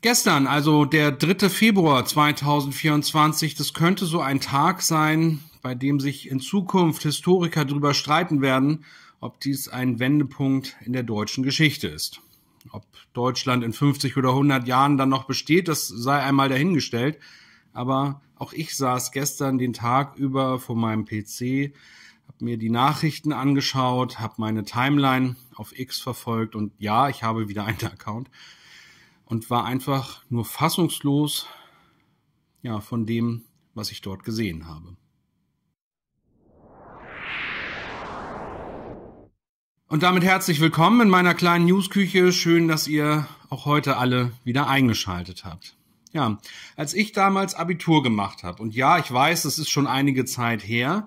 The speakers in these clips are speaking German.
Gestern, also der 3. Februar 2024, das könnte so ein Tag sein, bei dem sich in Zukunft Historiker darüber streiten werden, ob dies ein Wendepunkt in der deutschen Geschichte ist. Ob Deutschland in 50 oder 100 Jahren dann noch besteht, das sei einmal dahingestellt. Aber auch ich saß gestern den Tag über vor meinem PC, habe mir die Nachrichten angeschaut, habe meine Timeline auf X verfolgt und ja, ich habe wieder einen Account und war einfach nur fassungslos ja, von dem, was ich dort gesehen habe. Und damit herzlich willkommen in meiner kleinen Newsküche. Schön, dass ihr auch heute alle wieder eingeschaltet habt. Ja, als ich damals Abitur gemacht habe, und ja, ich weiß, es ist schon einige Zeit her,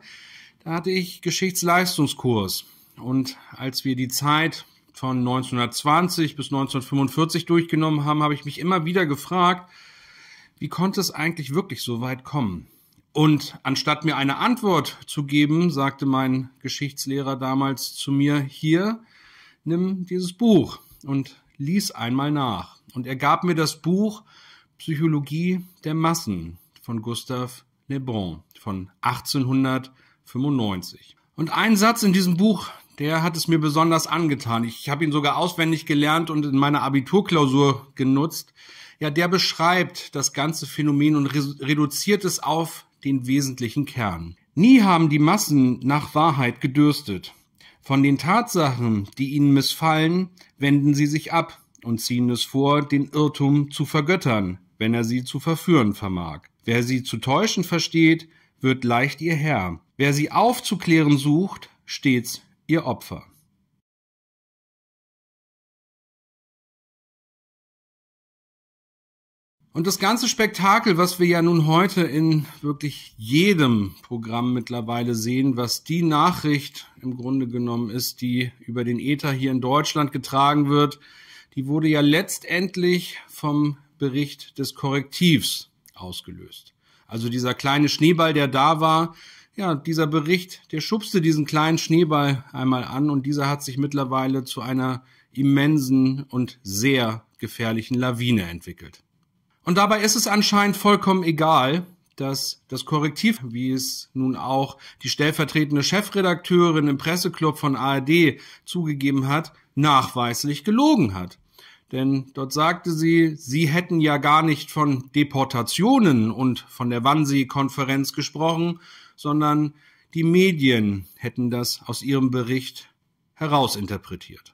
da hatte ich Geschichtsleistungskurs. Und als wir die Zeit von 1920 bis 1945 durchgenommen haben, habe ich mich immer wieder gefragt, wie konnte es eigentlich wirklich so weit kommen? Und anstatt mir eine Antwort zu geben, sagte mein Geschichtslehrer damals zu mir, hier, nimm dieses Buch und lies einmal nach. Und er gab mir das Buch Psychologie der Massen von Gustave Le Bon von 1895. Und ein Satz in diesem Buch, der hat es mir besonders angetan. Ich habe ihn sogar auswendig gelernt und in meiner Abiturklausur genutzt. Ja, der beschreibt das ganze Phänomen und reduziert es auf den wesentlichen Kern. Nie haben die Massen nach Wahrheit gedürstet. Von den Tatsachen, die ihnen missfallen, wenden sie sich ab und ziehen es vor, den Irrtum zu vergöttern, wenn er sie zu verführen vermag. Wer sie zu täuschen versteht, wird leicht ihr Herr. Wer sie aufzuklären sucht, stets ihr Opfer. Und das ganze Spektakel, was wir ja nun heute in wirklich jedem Programm mittlerweile sehen, was die Nachricht im Grunde genommen ist, die über den Äther hier in Deutschland getragen wird, die wurde ja letztendlich vom Bericht des Korrektivs ausgelöst. Also dieser kleine Schneeball, der da war, ja, dieser Bericht, der schubste diesen kleinen Schneeball einmal an und dieser hat sich mittlerweile zu einer immensen und sehr gefährlichen Lawine entwickelt. Und dabei ist es anscheinend vollkommen egal, dass das Korrektiv, wie es nun auch die stellvertretende Chefredakteurin im Presseclub von ARD zugegeben hat, nachweislich gelogen hat. Denn dort sagte sie, sie hätten ja gar nicht von Deportationen und von der Wannsee-Konferenz gesprochen, sondern die Medien hätten das aus ihrem Bericht herausinterpretiert.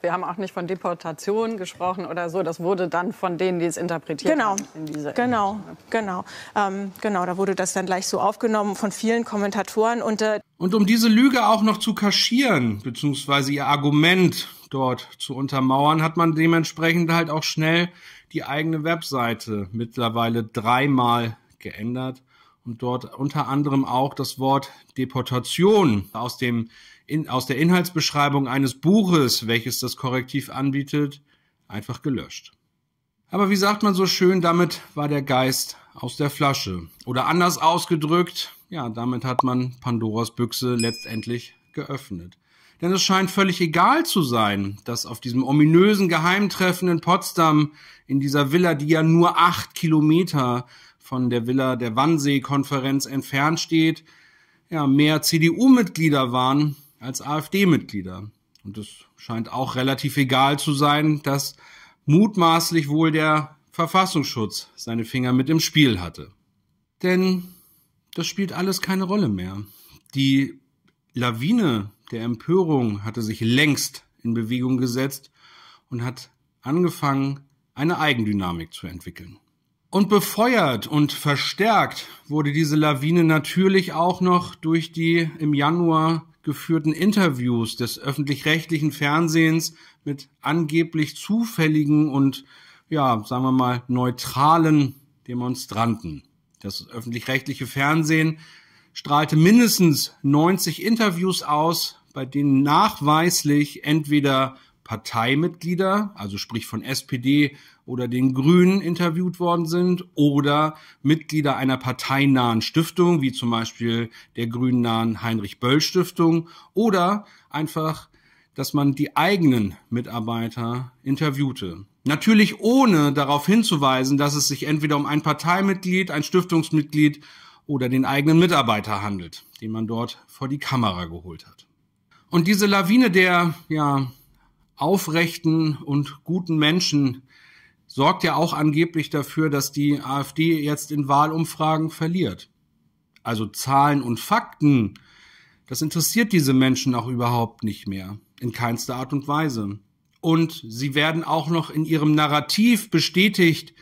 Wir haben auch nicht von Deportation gesprochen oder so. Das wurde dann von denen, die es interpretiert genau, haben. In dieser genau, Ebene. genau, ähm, genau. Da wurde das dann gleich so aufgenommen von vielen Kommentatoren. Und, äh und um diese Lüge auch noch zu kaschieren, beziehungsweise ihr Argument dort zu untermauern, hat man dementsprechend halt auch schnell die eigene Webseite mittlerweile dreimal geändert und dort unter anderem auch das Wort Deportation aus, dem, in, aus der Inhaltsbeschreibung eines Buches, welches das Korrektiv anbietet, einfach gelöscht. Aber wie sagt man so schön, damit war der Geist aus der Flasche. Oder anders ausgedrückt, ja, damit hat man Pandoras Büchse letztendlich geöffnet. Denn es scheint völlig egal zu sein, dass auf diesem ominösen Geheimtreffen in Potsdam, in dieser Villa, die ja nur acht Kilometer von der Villa der Wannsee-Konferenz entfernt steht, ja, mehr CDU-Mitglieder waren als AfD-Mitglieder. Und es scheint auch relativ egal zu sein, dass mutmaßlich wohl der Verfassungsschutz seine Finger mit im Spiel hatte. Denn das spielt alles keine Rolle mehr. Die Lawine der Empörung hatte sich längst in Bewegung gesetzt und hat angefangen, eine Eigendynamik zu entwickeln. Und befeuert und verstärkt wurde diese Lawine natürlich auch noch durch die im Januar geführten Interviews des öffentlich-rechtlichen Fernsehens mit angeblich zufälligen und, ja, sagen wir mal, neutralen Demonstranten. Das öffentlich-rechtliche Fernsehen strahlte mindestens 90 Interviews aus, bei denen nachweislich entweder Parteimitglieder, also sprich von SPD, oder den Grünen interviewt worden sind oder Mitglieder einer parteinahen Stiftung, wie zum Beispiel der grünnahen Heinrich-Böll-Stiftung oder einfach, dass man die eigenen Mitarbeiter interviewte. Natürlich ohne darauf hinzuweisen, dass es sich entweder um ein Parteimitglied, ein Stiftungsmitglied oder den eigenen Mitarbeiter handelt, den man dort vor die Kamera geholt hat. Und diese Lawine der ja, aufrechten und guten Menschen, sorgt ja auch angeblich dafür, dass die AfD jetzt in Wahlumfragen verliert. Also Zahlen und Fakten, das interessiert diese Menschen auch überhaupt nicht mehr. In keinster Art und Weise. Und sie werden auch noch in ihrem Narrativ bestätigt,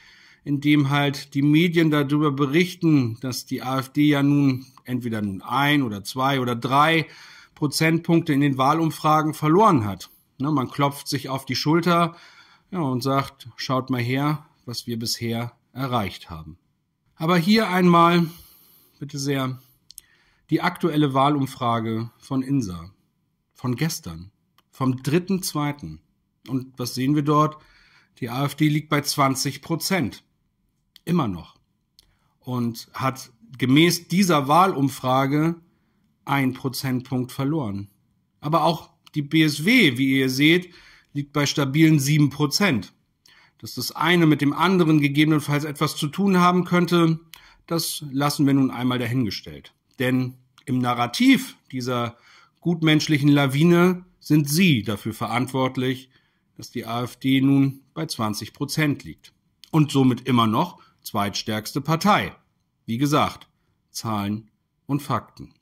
indem halt die Medien darüber berichten, dass die AfD ja nun entweder nun ein oder zwei oder drei Prozentpunkte in den Wahlumfragen verloren hat. Ne, man klopft sich auf die Schulter ja, und sagt, schaut mal her, was wir bisher erreicht haben. Aber hier einmal, bitte sehr, die aktuelle Wahlumfrage von INSA, von gestern, vom 3.2. Und was sehen wir dort? Die AfD liegt bei 20 Prozent. Immer noch. Und hat gemäß dieser Wahlumfrage ein Prozentpunkt verloren. Aber auch die BSW, wie ihr seht, liegt bei stabilen 7 Prozent. Dass das eine mit dem anderen gegebenenfalls etwas zu tun haben könnte, das lassen wir nun einmal dahingestellt. Denn im Narrativ dieser gutmenschlichen Lawine sind Sie dafür verantwortlich, dass die AfD nun bei 20 Prozent liegt. Und somit immer noch zweitstärkste Partei. Wie gesagt, Zahlen und Fakten.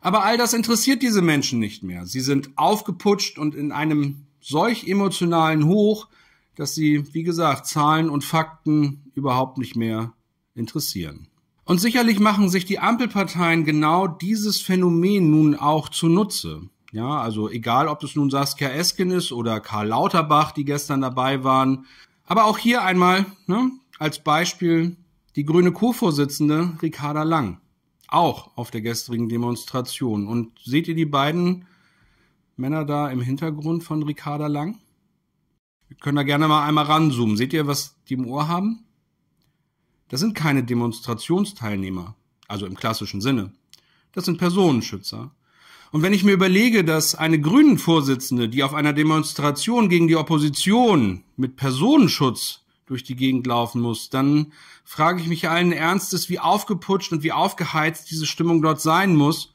Aber all das interessiert diese Menschen nicht mehr. Sie sind aufgeputscht und in einem solch emotionalen Hoch, dass sie, wie gesagt, Zahlen und Fakten überhaupt nicht mehr interessieren. Und sicherlich machen sich die Ampelparteien genau dieses Phänomen nun auch zunutze. Ja, also egal, ob es nun Saskia Esken ist oder Karl Lauterbach, die gestern dabei waren. Aber auch hier einmal ne, als Beispiel die grüne Co-Vorsitzende Ricarda Lang, auch auf der gestrigen Demonstration. Und seht ihr die beiden Männer da im Hintergrund von Ricarda Lang. Wir können da gerne mal einmal ranzoomen. Seht ihr, was die im Ohr haben? Das sind keine Demonstrationsteilnehmer, also im klassischen Sinne. Das sind Personenschützer. Und wenn ich mir überlege, dass eine Grünen-Vorsitzende, die auf einer Demonstration gegen die Opposition mit Personenschutz durch die Gegend laufen muss, dann frage ich mich allen Ernstes, wie aufgeputscht und wie aufgeheizt diese Stimmung dort sein muss,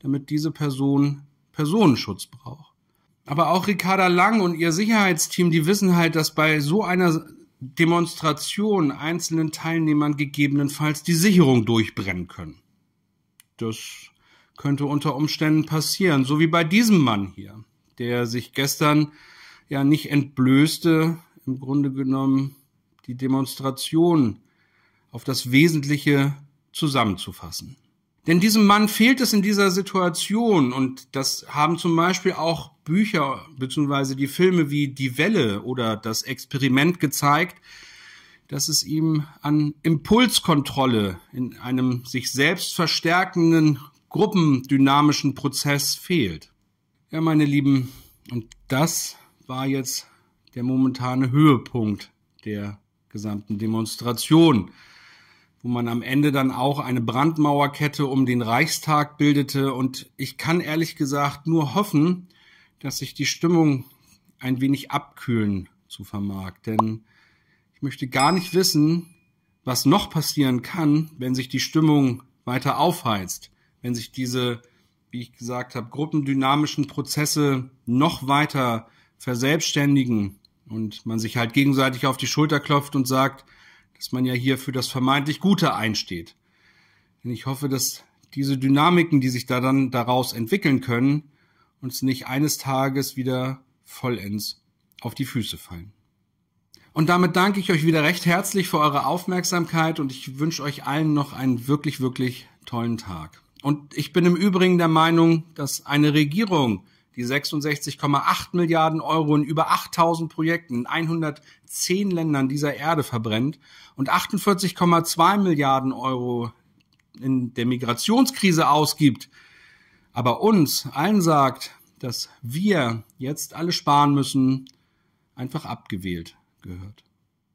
damit diese Person Personenschutz braucht. Aber auch Ricarda Lang und ihr Sicherheitsteam, die wissen halt, dass bei so einer Demonstration einzelnen Teilnehmern gegebenenfalls die Sicherung durchbrennen können. Das könnte unter Umständen passieren, so wie bei diesem Mann hier, der sich gestern ja nicht entblößte, im Grunde genommen die Demonstration auf das Wesentliche zusammenzufassen. Denn diesem Mann fehlt es in dieser Situation und das haben zum Beispiel auch Bücher bzw. die Filme wie Die Welle oder Das Experiment gezeigt, dass es ihm an Impulskontrolle in einem sich selbst verstärkenden gruppendynamischen Prozess fehlt. Ja, meine Lieben, und das war jetzt der momentane Höhepunkt der gesamten Demonstration wo man am Ende dann auch eine Brandmauerkette um den Reichstag bildete. Und ich kann ehrlich gesagt nur hoffen, dass sich die Stimmung ein wenig abkühlen zu vermag. Denn ich möchte gar nicht wissen, was noch passieren kann, wenn sich die Stimmung weiter aufheizt, wenn sich diese, wie ich gesagt habe, gruppendynamischen Prozesse noch weiter verselbstständigen und man sich halt gegenseitig auf die Schulter klopft und sagt, dass man ja hier für das vermeintlich Gute einsteht. Denn ich hoffe, dass diese Dynamiken, die sich da dann daraus entwickeln können, uns nicht eines Tages wieder vollends auf die Füße fallen. Und damit danke ich euch wieder recht herzlich für eure Aufmerksamkeit und ich wünsche euch allen noch einen wirklich, wirklich tollen Tag. Und ich bin im Übrigen der Meinung, dass eine Regierung die 66,8 Milliarden Euro in über 8000 Projekten in 110 Ländern dieser Erde verbrennt und 48,2 Milliarden Euro in der Migrationskrise ausgibt, aber uns allen sagt, dass wir jetzt alle sparen müssen, einfach abgewählt gehört.